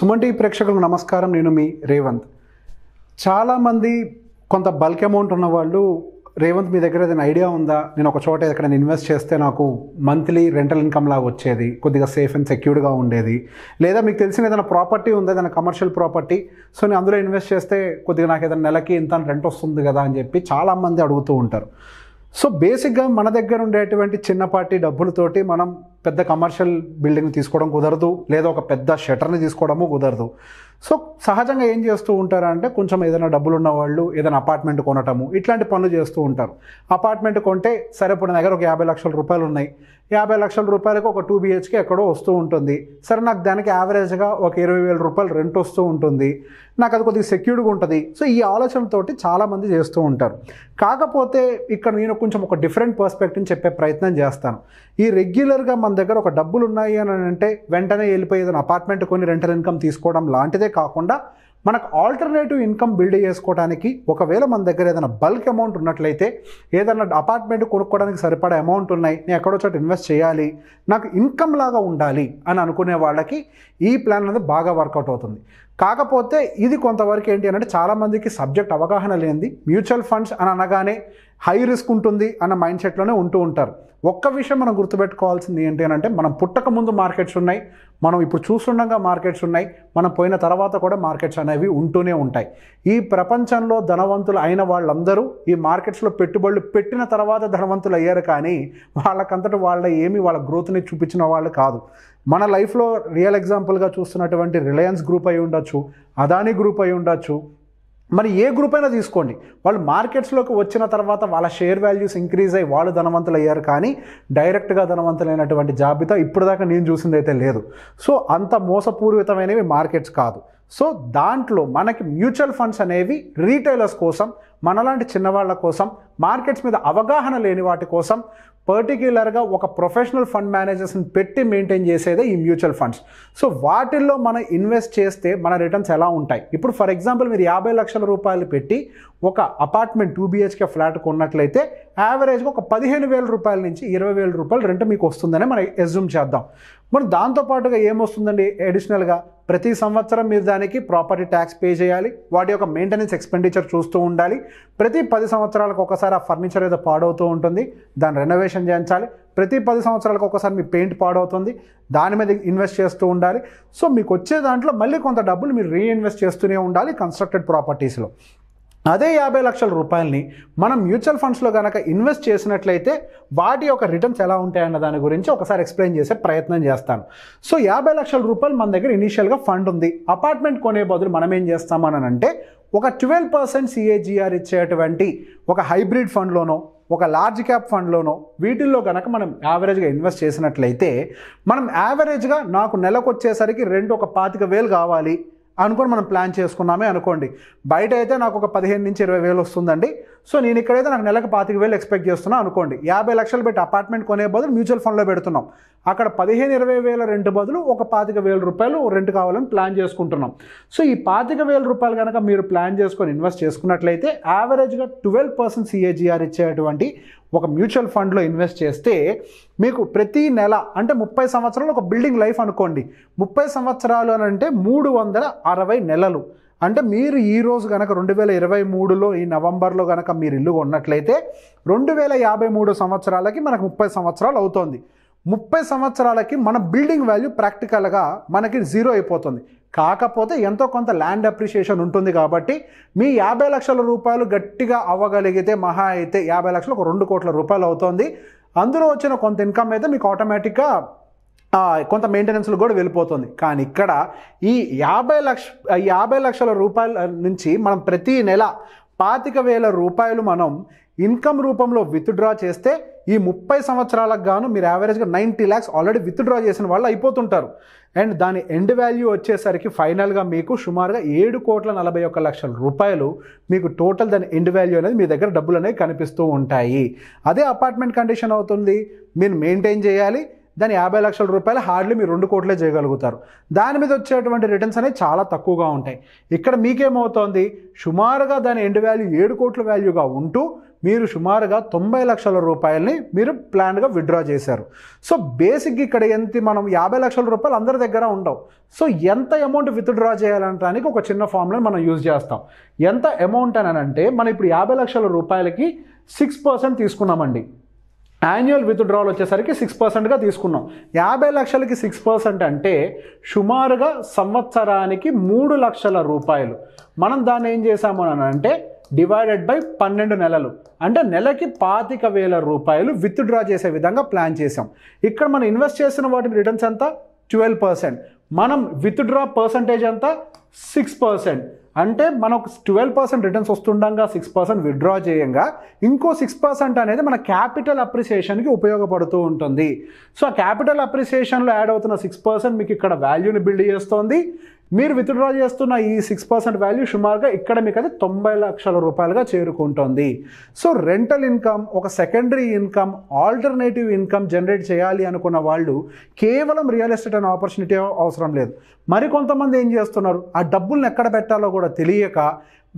సుమంటి ప్రేక్షకులకు నమస్కారం నేను మీ రేవంత్ చాలామంది కొంత బల్క్ అమౌంట్ ఉన్న వాళ్ళు రేవంత్ మీ దగ్గర ఏదైనా ఐడియా ఉందా నేను ఒక చోట ఎక్కడైనా ఇన్వెస్ట్ చేస్తే నాకు మంత్లీ రెంటల్ ఇన్కమ్ లాగా వచ్చేది కొద్దిగా సేఫ్ అండ్ సెక్యూర్డ్గా ఉండేది లేదా మీకు తెలిసిన ఏదైనా ప్రాపర్టీ ఉందా ఏదైనా కమర్షియల్ ప్రాపర్టీ సో నేను అందులో ఇన్వెస్ట్ చేస్తే కొద్దిగా నాకు ఏదైనా నెలకి ఇంత రెంట్ వస్తుంది కదా అని చెప్పి చాలామంది అడుగుతూ ఉంటారు సో బేసిక్గా మన దగ్గర ఉండేటువంటి చిన్నపాటి డబ్బులతోటి మనం పెద్ద కమర్షియల్ బిల్డింగ్ తీసుకోవడం కుదరదు లేదా ఒక పెద్ద షటర్ని తీసుకోవడము కుదరదు సో సహజంగా ఏం చేస్తూ ఉంటారంటే కొంచెం ఏదైనా డబ్బులు ఉన్న వాళ్ళు ఏదైనా అపార్ట్మెంట్ కొనటము ఇట్లాంటి పనులు చేస్తూ ఉంటారు అపార్ట్మెంట్ కొంటే సరే ఇప్పుడు దగ్గర ఒక యాభై లక్షల రూపాయలు ఉన్నాయి యాభై లక్షల రూపాయలకు ఒక టూ బీహెచ్కే ఎక్కడో వస్తూ ఉంటుంది సరే నాకు దానికి యావరేజ్గా ఒక ఇరవై వేల రూపాయలు రెంట్ వస్తూ ఉంటుంది నాకు అది కొద్దిగా సెక్యూర్డ్గా ఉంటుంది సో ఈ ఆలోచనతోటి చాలామంది చేస్తూ ఉంటారు కాకపోతే ఇక్కడ నేను కొంచెం ఒక డిఫరెంట్ పర్స్పెక్టివ్ని చెప్పే ప్రయత్నం చేస్తాను ఈ రెగ్యులర్గా మన దగ్గర ఒక డబ్బులు ఉన్నాయి అని అంటే వెంటనే వెళ్ళిపోయి ఏదైనా అపార్ట్మెంట్ కొని రెంటల్ ఇన్కమ్ తీసుకోవడం లాంటిదే కాకుండా మనకు ఆల్టర్నేటివ్ ఇన్కమ్ బిల్డ్ చేసుకోవడానికి ఒకవేళ మన దగ్గర ఏదైనా బల్క్ అమౌంట్ ఉన్నట్లయితే ఏదైనా అపార్ట్మెంట్ కొనుక్కోవడానికి సరిపడే అమౌంట్ ఉన్నాయి నేను ఎక్కడో చోట ఇన్వెస్ట్ చేయాలి నాకు ఇన్కమ్ లాగా ఉండాలి అని అనుకునే వాళ్ళకి ఈ ప్లాన్ అనేది బాగా వర్కౌట్ అవుతుంది కాకపోతే ఇది కొంతవరకు ఏంటి అంటే చాలామందికి సబ్జెక్ట్ అవగాహన లేనిది మ్యూచువల్ ఫండ్స్ అని అనగానే హై రిస్క్ ఉంటుంది అన్న మైండ్ సెట్లోనే ఉంటూ ఉంటారు ఒక్క విషయం మనం గుర్తుపెట్టుకోవాల్సింది ఏంటి అని అంటే మనం పుట్టక ముందు మార్కెట్స్ ఉన్నాయి మనం ఇప్పుడు చూస్తుండగా మార్కెట్స్ ఉన్నాయి మనం పోయిన తర్వాత కూడా మార్కెట్స్ అనేవి ఉంటూనే ఉంటాయి ఈ ప్రపంచంలో ధనవంతులు అయిన వాళ్ళందరూ ఈ మార్కెట్స్లో పెట్టుబడులు పెట్టిన తర్వాత ధనవంతులు అయ్యారు కానీ వాళ్ళకంతటి వాళ్ళ ఏమి వాళ్ళ గ్రోత్ని చూపించిన వాళ్ళు కాదు మన లైఫ్లో రియల్ ఎగ్జాంపుల్గా చూస్తున్నటువంటి రిలయన్స్ గ్రూప్ అయి ఉండొచ్చు అదానీ గ్రూప్ అయి ఉండొచ్చు మరి ఏ గ్రూప్ అయినా తీసుకోండి వాళ్ళు మార్కెట్స్లోకి వచ్చిన తర్వాత వాళ్ళ షేర్ వాల్యూస్ ఇంక్రీజ్ అయ్యి వాళ్ళు ధనవంతులు అయ్యారు కానీ డైరెక్ట్గా ధనవంతులైనటువంటి జాబితా ఇప్పుడు దాకా నేను చూసింది అయితే లేదు సో అంత మోసపూరితమైనవి మార్కెట్స్ కాదు సో దాంట్లో మనకి మ్యూచువల్ ఫండ్స్ అనేవి రీటైలర్స్ కోసం మనలాంటి చిన్నవాళ్ళ కోసం మార్కెట్స్ మీద అవగాహన లేని వాటి కోసం పర్టిక్యులర్గా ఒక ప్రొఫెషనల్ ఫండ్ మేనేజర్స్ని పెట్టి మెయింటైన్ చేసేదే ఈ మ్యూచువల్ ఫండ్స్ సో వాటిల్లో మనం ఇన్వెస్ట్ చేస్తే మన రిటర్న్స్ ఎలా ఉంటాయి ఇప్పుడు ఫర్ ఎగ్జాంపుల్ మీరు యాభై లక్షల రూపాయలు పెట్టి ఒక అపార్ట్మెంట్ టూ బీహెచ్కే ఫ్లాట్ కొన్నట్లయితే యావరేజ్గా ఒక పదిహేను వేల రూపాయల నుంచి ఇరవై వేల రూపాయలు రెంట్ మీకు వస్తుందని మనం ఎజ్యూమ్ చేద్దాం మరి దాంతోపాటుగా ఏమొస్తుందండి అడిషనల్గా ప్రతి సంవత్సరం మీరు దానికి ప్రాపర్టీ ట్యాక్స్ పే చేయాలి వాటి యొక్క మెయింటెనెన్స్ ఎక్స్పెండిచర్ చూస్తూ ఉండాలి ప్రతి పది సంవత్సరాలకు ఒకసారి ఆ ఫర్నిచర్ ఏదో పాడవుతూ ఉంటుంది దాన్ని రెనోవేషన్ చేయించాలి ప్రతి పది సంవత్సరాలకు ఒకసారి మీ పెయింట్ పాడవుతుంది దాని మీద ఇన్వెస్ట్ చేస్తూ ఉండాలి సో మీకు వచ్చే దాంట్లో మళ్ళీ కొంత డబ్బులు మీరు రీఇన్వెస్ట్ చేస్తూనే ఉండాలి కన్స్ట్రక్టెడ్ ప్రాపర్టీస్లో అదే యాభై లక్షల రూపాయలని మనం మ్యూచువల్ ఫండ్స్లో కనుక ఇన్వెస్ట్ చేసినట్లయితే వాటి యొక్క రిటర్న్స్ ఎలా ఉంటాయన్న దాని గురించి ఒకసారి ఎక్స్ప్లెయిన్ చేసే ప్రయత్నం చేస్తాను సో యాభై లక్షల రూపాయలు మన దగ్గర ఇనీషియల్గా ఫండ్ ఉంది అపార్ట్మెంట్ కొనే బదులు మనం ఏం చేస్తామని అంటే ఒక ట్వెల్వ్ పర్సెంట్ సిఏజిఆర్ ఇచ్చేటువంటి ఒక హైబ్రిడ్ ఫండ్లోనో ఒక లార్జ్ క్యాప్ ఫండ్లోనో వీటిల్లో కనుక మనం యావరేజ్గా ఇన్వెస్ట్ చేసినట్లయితే మనం యావరేజ్గా నాకు నెలకు వచ్చేసరికి రెండు ఒక పాతిక వేలు కావాలి అనుకొని మనం ప్లాన్ చేసుకున్నామే అనుకోండి బయట అయితే నాకు ఒక పదిహేను నుంచి ఇరవై వేలు వస్తుందండి సో నేను ఇక్కడైతే నాకు నెలకు పాతిక వేలు ఎక్స్పెక్ట్ చేస్తున్నాను అనుకోండి యాభై లక్షలు పెట్టి అపార్ట్మెంట్ కొనే బదులు మ్యూచువల్ ఫండ్లో పెడుతున్నాం అక్కడ పదిహేను ఇరవై వేల రెండు బదులు ఒక పాతిక వేల రూపాయలు రెంట్ కావాలని ప్లాన్ చేసుకుంటున్నాం సో ఈ పాతిక వేల రూపాయలు కనుక మీరు ప్లాన్ చేసుకొని ఇన్వెస్ట్ చేసుకున్నట్లయితే యావరేజ్గా ట్వెల్వ్ పర్సెంట్ సిఏజీఆర్ ఇచ్చేటువంటి ఒక మ్యూచువల్ ఫండ్లో ఇన్వెస్ట్ చేస్తే మీకు ప్రతి నెల అంటే ముప్పై సంవత్సరాలు ఒక బిల్డింగ్ లైఫ్ అనుకోండి ముప్పై సంవత్సరాలు అని అంటే మూడు వందల అరవై నెలలు అంటే మీరు ఈ రోజు కనుక రెండు వేల ఇరవై మూడులో ఈ నవంబర్లో కనుక మీరు ఇల్లు కొన్నట్లయితే రెండు వేల యాభై మూడు సంవత్సరాలకి మనకు ముప్పై సంవత్సరాలు అవుతోంది ముప్పై సంవత్సరాలకి మన బిల్డింగ్ వాల్యూ ప్రాక్టికల్గా మనకి జీరో అయిపోతుంది కాకపోతే ఎంతో కొంత ల్యాండ్ అప్రిషియేషన్ ఉంటుంది కాబట్టి మీ యాభై లక్షల రూపాయలు గట్టిగా అవ్వగలిగితే మహా అయితే యాభై లక్షలు ఒక రెండు కోట్ల రూపాయలు అవుతుంది అందులో వచ్చిన కొంత ఇన్కమ్ అయితే మీకు ఆటోమేటిక్గా కొంత మెయింటెనెన్స్లు కూడా వెళ్ళిపోతుంది కానీ ఇక్కడ ఈ యాభై లక్ష యాభై లక్షల రూపాయల నుంచి మనం ప్రతి నెల పాతిక వేల రూపాయలు మనం ఇన్కమ్ రూపంలో విత్డ్రా చేస్తే ఈ ముప్పై సంవత్సరాలకు గాను మీరు యావరేజ్గా నైంటీ ల్యాక్స్ ఆల్రెడీ విత్డ్రా చేసిన వాళ్ళు అయిపోతుంటారు అండ్ దాని ఎండ్ వాల్యూ వచ్చేసరికి ఫైనల్గా మీకు సుమారుగా ఏడు కోట్ల నలభై ఒక్క లక్షల రూపాయలు మీకు టోటల్ దాని ఎండ్ వాల్యూ అనేది మీ దగ్గర డబ్బులు అనేవి కనిపిస్తూ ఉంటాయి అదే అపార్ట్మెంట్ కండిషన్ అవుతుంది మీరు మెయింటైన్ చేయాలి దాని యాభై లక్షల రూపాయలు హార్డ్లీ మీరు రెండు కోట్లే చేయగలుగుతారు దాని మీద వచ్చేటువంటి రిటర్న్స్ అనేవి చాలా తక్కువగా ఉంటాయి ఇక్కడ మీకేమవుతోంది సుమారుగా దాని ఎండ్ వాల్యూ ఏడు కోట్ల వాల్యూగా ఉంటూ మీరు సుమారుగా తొంభై లక్షల రూపాయలని మీరు ప్లాన్గా విత్డ్రా చేశారు సో బేసిక్ ఇక్కడ ఎంత మనం యాభై లక్షల రూపాయలు అందరి దగ్గర ఉండవు సో ఎంత అమౌంట్ విత్డ్రా చేయాలంటానికి ఒక చిన్న ఫామ్లో మనం యూజ్ చేస్తాం ఎంత అమౌంట్ అని అంటే మనం ఇప్పుడు యాభై లక్షల రూపాయలకి సిక్స్ పర్సెంట్ తీసుకున్నామండి యాన్యువల్ విత్డ్రావల్ వచ్చేసరికి సిక్స్ పర్సెంట్గా తీసుకున్నాం యాభై లక్షలకి సిక్స్ పర్సెంట్ అంటే సుమారుగా సంవత్సరానికి మూడు లక్షల రూపాయలు మనం దాన్ని ఏం చేశాము అని అంటే డివైడెడ్ బై పన్నెండు నెలలు అంటే నెలకి పాతిక వేల రూపాయలు విత్డ్రా చేసే విధంగా ప్లాన్ చేసాం ఇక్కడ మనం ఇన్వెస్ట్ చేసిన వాటి రిటర్న్స్ ఎంత ట్వెల్వ్ పర్సెంట్ మనం విత్డ్రా పర్సంటేజ్ ఎంత సిక్స్ పర్సెంట్ అంటే మనకు ట్వెల్వ్ పర్సెంట్ రిటర్న్స్ వస్తుండగా సిక్స్ పర్సెంట్ విత్డ్రా చేయంగా ఇంకో సిక్స్ పర్సెంట్ అనేది మన క్యాపిటల్ అప్రిసియేషన్కి ఉపయోగపడుతూ ఉంటుంది సో ఆ క్యాపిటల్ అప్రిసియేషన్లో యాడ్ అవుతున్న సిక్స్ పర్సెంట్ మీకు ఇక్కడ వాల్యూని బిల్డ్ చేస్తోంది మీరు విత్డ్రా చేస్తున్న ఈ సిక్స్ పర్సెంట్ వాల్యూ సుమారుగా ఇక్కడ మీకు అది తొంభై లక్షల రూపాయలుగా చేరుకుంటుంది సో రెంటల్ ఇన్కమ్ ఒక secondary income alternative income generate చేయాలి అనుకున్న వాళ్ళు కేవలం రియల్ ఎస్టేట్ అనే ఆపర్చునిటీ అవసరం లేదు మరి కొంతమంది ఏం చేస్తున్నారు ఆ డబ్బుల్ని ఎక్కడ పెట్టాలో కూడా తెలియక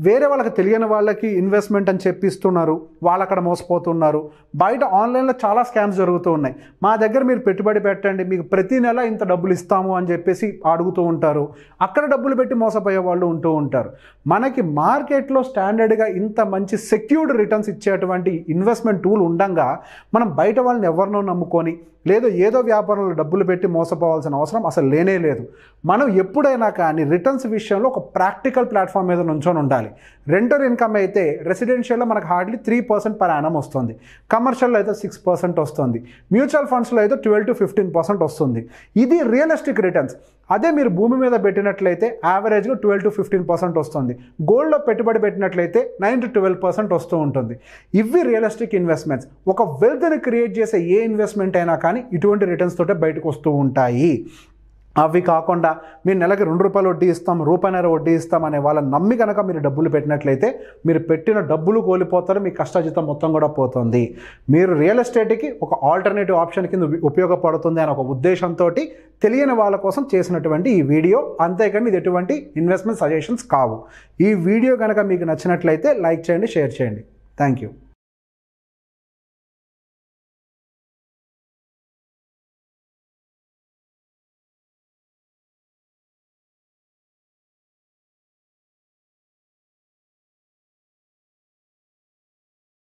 వేరే వాళ్ళకి తెలియని వాళ్ళకి ఇన్వెస్ట్మెంట్ అని చెప్పిస్తున్నారు వాళ్ళు అక్కడ మోసపోతున్నారు బయట ఆన్లైన్లో చాలా స్కామ్స్ జరుగుతూ ఉన్నాయి మా దగ్గర మీరు పెట్టుబడి పెట్టండి మీకు ప్రతి నెల ఇంత డబ్బులు ఇస్తాము అని చెప్పేసి అడుగుతూ ఉంటారు అక్కడ డబ్బులు పెట్టి మోసపోయే వాళ్ళు ఉంటూ ఉంటారు మనకి మార్కెట్లో స్టాండర్డ్గా ఇంత మంచి సెక్యూర్డ్ రిటర్న్స్ ఇచ్చేటువంటి ఇన్వెస్ట్మెంట్ టూల్ ఉండగా మనం బయట వాళ్ళని ఎవరినో నమ్ముకొని లేదా ఏదో వ్యాపారంలో డబ్బులు పెట్టి మోసపోవాల్సిన అవసరం అసలు లేనే లేదు మనం ఎప్పుడైనా కానీ రిటర్న్స్ విషయంలో ఒక ప్రాక్టికల్ ప్లాట్ఫామ్ మీద నుంచొని ఉండాలి రెంటర్ ఇన్కమ్ అయితే రెసిడెన్షియల్లో మనకు hardly three percent per annum వస్తుంది కమర్షియల్లో అయితే సిక్స్ పర్సెంట్ వస్తుంది మ్యూచువల్ ఫండ్స్లో అయితే ట్వెల్వ్ టు ఫిఫ్టీన్ పర్సెంట్ వస్తుంది ఇది రియలిస్టిక్ రిటర్న్స్ అదే మీరు భూమి మీద పెట్టినట్లయితే యావరేజ్గా ట్వెల్వ్ టు ఫిఫ్టీన్ పర్సెంట్ వస్తుంది గోల్డ్లో పెట్టుబడి పెట్టినట్లయితే నైన్ టు ట్వెల్వ్ పర్సెంట్ వస్తూ ఉంటుంది ఇవి రియలిస్టిక్ ఇన్వెస్ట్మెంట్స్ ఒక వెల్త్ని క్రియేట్ చేసే ఏ ఇన్వెస్ట్మెంట్ అయినా కానీ ఇటువంటి రిటర్న్స్ తోటే బయటకు వస్తూ ఉంటాయి అవి కాకుండా మీరు నెలకి రెండు రూపాయలు వడ్డీ ఇస్తాం రూపాయినర వడ్డీ ఇస్తాం అనే వాళ్ళని నమ్మి కనుక మీరు డబ్బులు పెట్టినట్లయితే మీరు పెట్టిన డబ్బులు కోల్పోతారు మీ కష్టజీతం మొత్తం కూడా పోతుంది మీరు రియల్ ఎస్టేట్కి ఒక ఆల్టర్నేటివ్ ఆప్షన్ కింద ఉపయోగపడుతుంది అనే ఒక ఉద్దేశంతో తెలియని వాళ్ళ కోసం చేసినటువంటి ఈ వీడియో అంతేకాని ఇది ఎటువంటి ఇన్వెస్ట్మెంట్ సజెషన్స్ కావు ఈ వీడియో కనుక మీకు నచ్చినట్లయితే లైక్ చేయండి షేర్ చేయండి థ్యాంక్ యూ